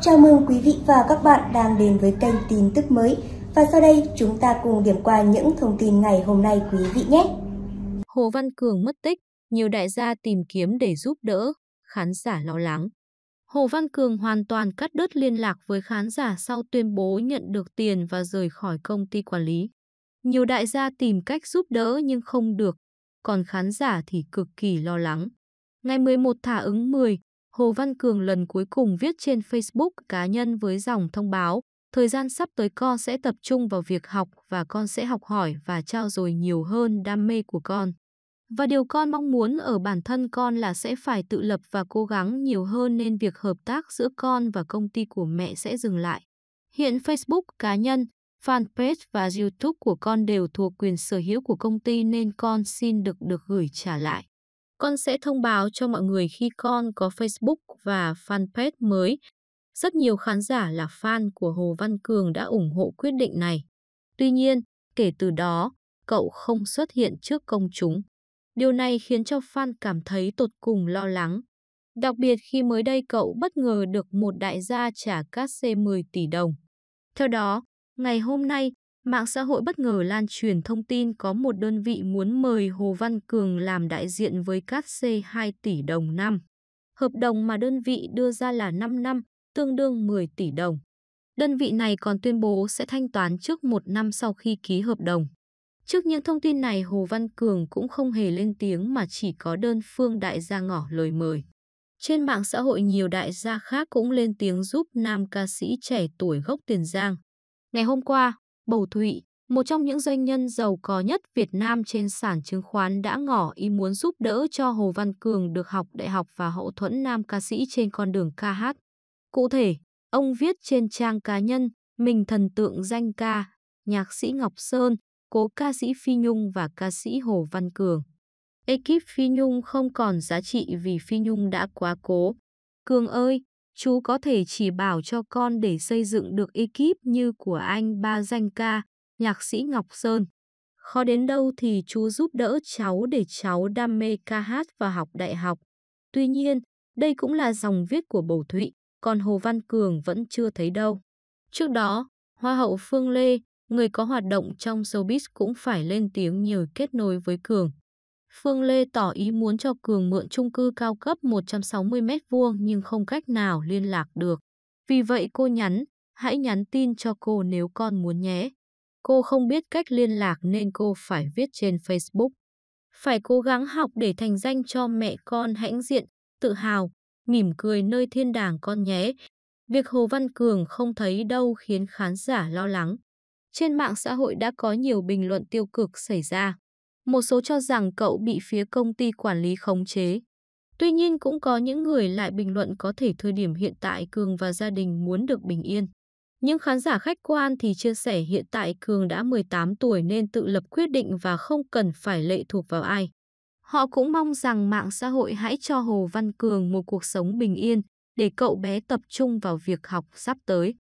Chào mừng quý vị và các bạn đang đến với kênh tin tức mới. Và sau đây chúng ta cùng điểm qua những thông tin ngày hôm nay quý vị nhé. Hồ Văn Cường mất tích, nhiều đại gia tìm kiếm để giúp đỡ, khán giả lo lắng. Hồ Văn Cường hoàn toàn cắt đứt liên lạc với khán giả sau tuyên bố nhận được tiền và rời khỏi công ty quản lý. Nhiều đại gia tìm cách giúp đỡ nhưng không được, còn khán giả thì cực kỳ lo lắng. Ngày 11 thả ứng 10, Hồ Văn Cường lần cuối cùng viết trên Facebook cá nhân với dòng thông báo, thời gian sắp tới con sẽ tập trung vào việc học và con sẽ học hỏi và trao dồi nhiều hơn đam mê của con. Và điều con mong muốn ở bản thân con là sẽ phải tự lập và cố gắng nhiều hơn nên việc hợp tác giữa con và công ty của mẹ sẽ dừng lại. Hiện Facebook cá nhân, fanpage và YouTube của con đều thuộc quyền sở hữu của công ty nên con xin được được gửi trả lại. Con sẽ thông báo cho mọi người khi con có Facebook và fanpage mới. Rất nhiều khán giả là fan của Hồ Văn Cường đã ủng hộ quyết định này. Tuy nhiên, kể từ đó, cậu không xuất hiện trước công chúng. Điều này khiến cho fan cảm thấy tột cùng lo lắng. Đặc biệt khi mới đây cậu bất ngờ được một đại gia trả cát C 10 tỷ đồng. Theo đó, ngày hôm nay, mạng xã hội bất ngờ lan truyền thông tin có một đơn vị muốn mời Hồ Văn Cường làm đại diện với các C2 tỷ đồng năm. Hợp đồng mà đơn vị đưa ra là 5 năm, tương đương 10 tỷ đồng. Đơn vị này còn tuyên bố sẽ thanh toán trước một năm sau khi ký hợp đồng. Trước những thông tin này, Hồ Văn Cường cũng không hề lên tiếng mà chỉ có đơn phương đại gia ngỏ lời mời. Trên mạng xã hội nhiều đại gia khác cũng lên tiếng giúp nam ca sĩ trẻ tuổi gốc Tiền Giang. Ngày hôm qua, Bầu Thụy, một trong những doanh nhân giàu có nhất Việt Nam trên sản chứng khoán đã ngỏ ý muốn giúp đỡ cho Hồ Văn Cường được học đại học và hậu thuẫn nam ca sĩ trên con đường ca hát. Cụ thể, ông viết trên trang cá nhân, mình thần tượng danh ca, nhạc sĩ Ngọc Sơn, cố ca sĩ Phi Nhung và ca sĩ Hồ Văn Cường. Ekip Phi Nhung không còn giá trị vì Phi Nhung đã quá cố. Cường ơi, Chú có thể chỉ bảo cho con để xây dựng được ekip như của anh ba danh ca, nhạc sĩ Ngọc Sơn. Khó đến đâu thì chú giúp đỡ cháu để cháu đam mê ca hát và học đại học. Tuy nhiên, đây cũng là dòng viết của Bầu Thụy, còn Hồ Văn Cường vẫn chưa thấy đâu. Trước đó, Hoa hậu Phương Lê, người có hoạt động trong showbiz cũng phải lên tiếng nhờ kết nối với Cường. Phương Lê tỏ ý muốn cho Cường mượn chung cư cao cấp 160 m 2 nhưng không cách nào liên lạc được. Vì vậy cô nhắn, hãy nhắn tin cho cô nếu con muốn nhé. Cô không biết cách liên lạc nên cô phải viết trên Facebook. Phải cố gắng học để thành danh cho mẹ con hãnh diện, tự hào, mỉm cười nơi thiên đàng con nhé. Việc Hồ Văn Cường không thấy đâu khiến khán giả lo lắng. Trên mạng xã hội đã có nhiều bình luận tiêu cực xảy ra một số cho rằng cậu bị phía công ty quản lý khống chế. Tuy nhiên cũng có những người lại bình luận có thể thời điểm hiện tại Cường và gia đình muốn được bình yên. Những khán giả khách quan thì chia sẻ hiện tại Cường đã 18 tuổi nên tự lập quyết định và không cần phải lệ thuộc vào ai. Họ cũng mong rằng mạng xã hội hãy cho Hồ Văn Cường một cuộc sống bình yên để cậu bé tập trung vào việc học sắp tới.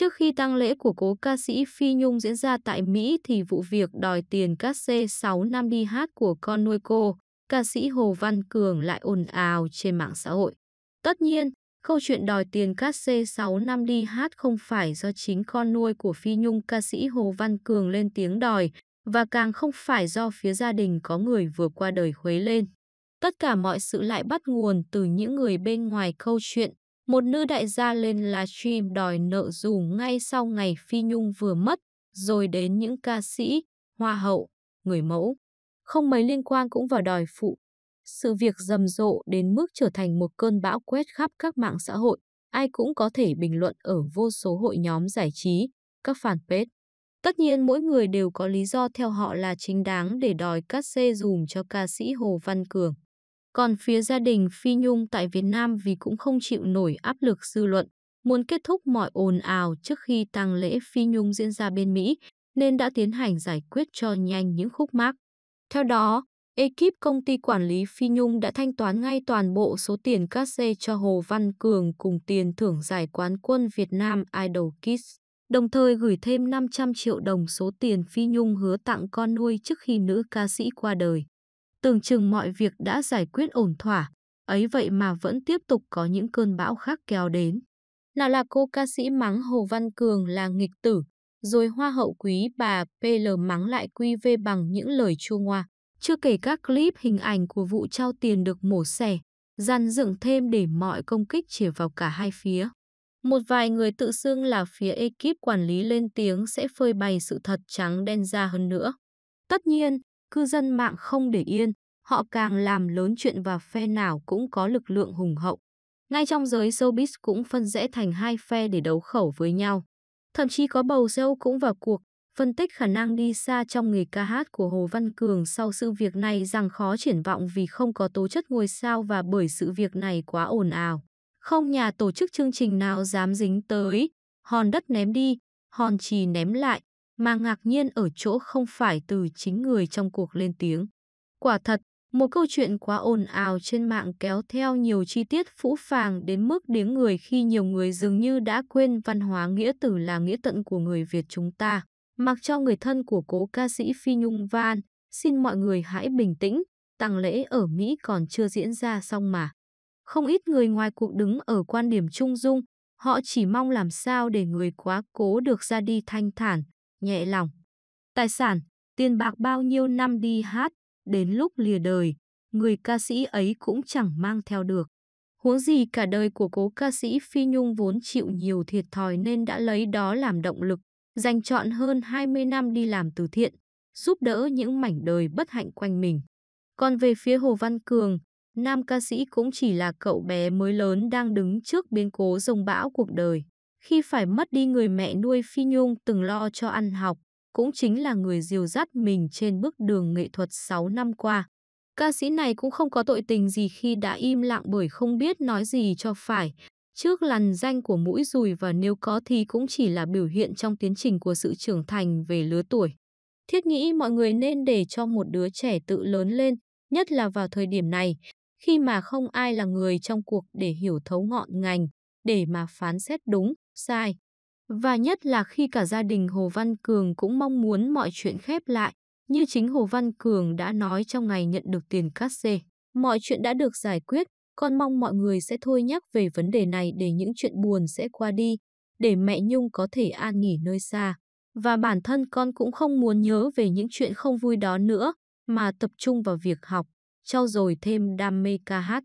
Trước khi tang lễ của cố ca sĩ Phi Nhung diễn ra tại Mỹ thì vụ việc đòi tiền các c 6 năm đi hát của con nuôi cô, ca sĩ Hồ Văn Cường lại ồn ào trên mạng xã hội. Tất nhiên, câu chuyện đòi tiền các c 6 năm đi hát không phải do chính con nuôi của Phi Nhung ca sĩ Hồ Văn Cường lên tiếng đòi, và càng không phải do phía gia đình có người vừa qua đời khuấy lên. Tất cả mọi sự lại bắt nguồn từ những người bên ngoài câu chuyện một nữ đại gia lên là stream đòi nợ dù ngay sau ngày Phi Nhung vừa mất, rồi đến những ca sĩ, hoa hậu, người mẫu. Không mấy liên quan cũng vào đòi phụ. Sự việc rầm rộ đến mức trở thành một cơn bão quét khắp các mạng xã hội. Ai cũng có thể bình luận ở vô số hội nhóm giải trí, các fanpage. Tất nhiên mỗi người đều có lý do theo họ là chính đáng để đòi cắt xê dùm cho ca sĩ Hồ Văn Cường. Còn phía gia đình Phi Nhung tại Việt Nam vì cũng không chịu nổi áp lực dư luận, muốn kết thúc mọi ồn ào trước khi tang lễ Phi Nhung diễn ra bên Mỹ, nên đã tiến hành giải quyết cho nhanh những khúc mắc. Theo đó, ekip công ty quản lý Phi Nhung đã thanh toán ngay toàn bộ số tiền cát xê cho Hồ Văn Cường cùng tiền thưởng giải quán quân Việt Nam Idol Kids, đồng thời gửi thêm 500 triệu đồng số tiền Phi Nhung hứa tặng con nuôi trước khi nữ ca sĩ qua đời tưởng chừng mọi việc đã giải quyết ổn thỏa, ấy vậy mà vẫn tiếp tục có những cơn bão khác kéo đến. Nào là cô ca sĩ mắng Hồ Văn Cường là nghịch tử, rồi hoa hậu quý bà PL mắng lại QV bằng những lời chua ngoa. Chưa kể các clip hình ảnh của vụ trao tiền được mổ xẻ, dàn dựng thêm để mọi công kích chĩa vào cả hai phía. Một vài người tự xưng là phía ekip quản lý lên tiếng sẽ phơi bày sự thật trắng đen ra hơn nữa. Tất nhiên, cư dân mạng không để yên, họ càng làm lớn chuyện và phe nào cũng có lực lượng hùng hậu. Ngay trong giới showbiz cũng phân rẽ thành hai phe để đấu khẩu với nhau. Thậm chí có bầu dâu cũng vào cuộc, phân tích khả năng đi xa trong nghề ca hát của Hồ Văn Cường sau sự việc này rằng khó triển vọng vì không có tố chất ngôi sao và bởi sự việc này quá ồn ào. Không nhà tổ chức chương trình nào dám dính tới, hòn đất ném đi, hòn trì ném lại, mà ngạc nhiên ở chỗ không phải từ chính người trong cuộc lên tiếng. Quả thật, một câu chuyện quá ồn ào trên mạng kéo theo nhiều chi tiết phũ phàng đến mức đến người khi nhiều người dường như đã quên văn hóa nghĩa tử là nghĩa tận của người Việt chúng ta. Mặc cho người thân của cố ca sĩ Phi Nhung Van, xin mọi người hãy bình tĩnh, tang lễ ở Mỹ còn chưa diễn ra xong mà. Không ít người ngoài cuộc đứng ở quan điểm trung dung, họ chỉ mong làm sao để người quá cố được ra đi thanh thản, nhẹ lòng. Tài sản, tiền bạc bao nhiêu năm đi hát, đến lúc lìa đời, người ca sĩ ấy cũng chẳng mang theo được. Huống gì cả đời của cố ca sĩ Phi Nhung vốn chịu nhiều thiệt thòi nên đã lấy đó làm động lực, dành chọn hơn 20 năm đi làm từ thiện, giúp đỡ những mảnh đời bất hạnh quanh mình. Còn về phía Hồ Văn Cường, nam ca sĩ cũng chỉ là cậu bé mới lớn đang đứng trước biến cố rông bão cuộc đời khi phải mất đi người mẹ nuôi Phi Nhung từng lo cho ăn học, cũng chính là người diều dắt mình trên bước đường nghệ thuật 6 năm qua. Ca sĩ này cũng không có tội tình gì khi đã im lặng bởi không biết nói gì cho phải. Trước lằn danh của mũi dùi và nếu có thì cũng chỉ là biểu hiện trong tiến trình của sự trưởng thành về lứa tuổi. Thiết nghĩ mọi người nên để cho một đứa trẻ tự lớn lên, nhất là vào thời điểm này, khi mà không ai là người trong cuộc để hiểu thấu ngọn ngành, để mà phán xét đúng, sai. Và nhất là khi cả gia đình Hồ Văn Cường cũng mong muốn mọi chuyện khép lại, như chính Hồ Văn Cường đã nói trong ngày nhận được tiền cát xê. Mọi chuyện đã được giải quyết, con mong mọi người sẽ thôi nhắc về vấn đề này để những chuyện buồn sẽ qua đi, để mẹ Nhung có thể an nghỉ nơi xa. Và bản thân con cũng không muốn nhớ về những chuyện không vui đó nữa, mà tập trung vào việc học, trau dồi thêm đam mê ca hát.